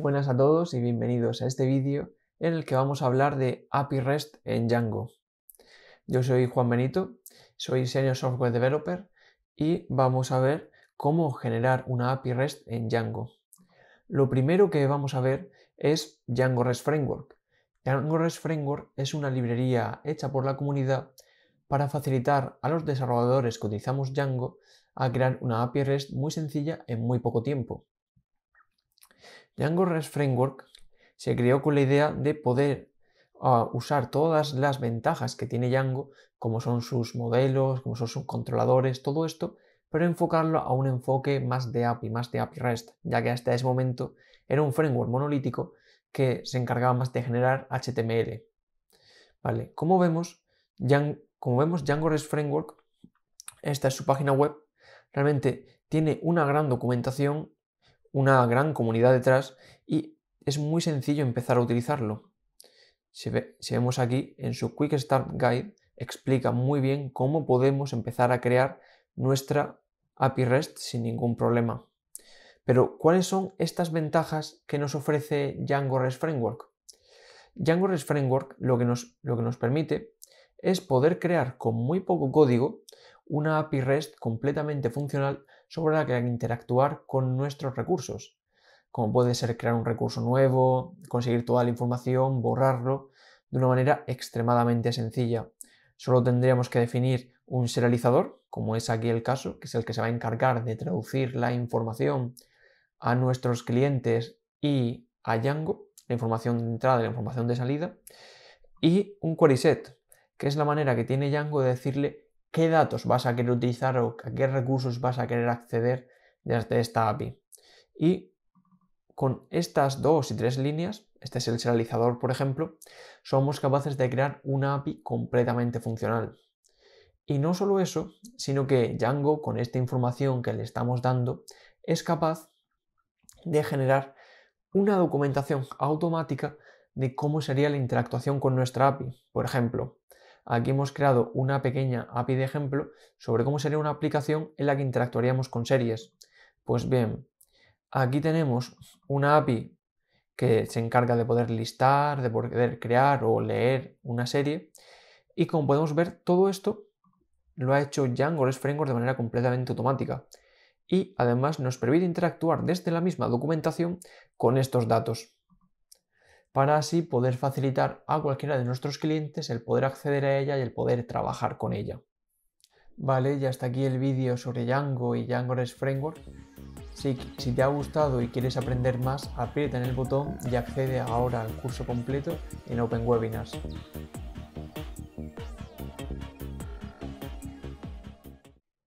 Buenas a todos y bienvenidos a este vídeo en el que vamos a hablar de API REST en Django. Yo soy Juan Benito, soy Senior Software Developer y vamos a ver cómo generar una API REST en Django. Lo primero que vamos a ver es Django REST Framework. Django REST Framework es una librería hecha por la comunidad para facilitar a los desarrolladores que utilizamos Django a crear una API REST muy sencilla en muy poco tiempo. Django REST Framework se creó con la idea de poder ah, usar todas las ventajas que tiene Django, como son sus modelos, como son sus controladores, todo esto, pero enfocarlo a un enfoque más de API, más de API REST, ya que hasta ese momento era un framework monolítico que se encargaba más de generar HTML. Vale, como vemos, Django, como vemos, Django REST Framework, esta es su página web, realmente tiene una gran documentación una gran comunidad detrás y es muy sencillo empezar a utilizarlo. Si, vemos aquí en su Quick Start Guide explica muy bien cómo podemos empezar a crear nuestra API REST sin ningún problema. Pero ¿cuáles son estas ventajas que nos ofrece Django REST Framework? Django REST Framework lo que nos, lo que nos permite es poder crear con muy poco código una API REST completamente funcional sobre la que interactuar con nuestros recursos, como puede ser crear un recurso nuevo, conseguir toda la información, borrarlo, de una manera extremadamente sencilla. Solo tendríamos que definir un serializador, como es aquí el caso, que es el que se va a encargar de traducir la información a nuestros clientes y a Django, la información de entrada y la información de salida, y un query set, que es la manera que tiene Django de decirle qué datos vas a querer utilizar o a qué recursos vas a querer acceder desde esta API. Y con estas dos y tres líneas, este es el serializador por ejemplo, somos capaces de crear una API completamente funcional. Y no solo eso, sino que Django con esta información que le estamos dando es capaz de generar una documentación automática de cómo sería la interactuación con nuestra API. Por ejemplo, Aquí hemos creado una pequeña API de ejemplo sobre cómo sería una aplicación en la que interactuaríamos con series. Pues bien, aquí tenemos una API que se encarga de poder listar, de poder crear o leer una serie. Y como podemos ver, todo esto lo ha hecho Django REST Framework de manera completamente automática. Y además nos permite interactuar desde la misma documentación con estos datos para así poder facilitar a cualquiera de nuestros clientes el poder acceder a ella y el poder trabajar con ella. Vale, ya está aquí el vídeo sobre Django y Django REST Framework. Si, si, te ha gustado y quieres aprender más, aprieta en el botón y accede ahora al curso completo en Open Webinars.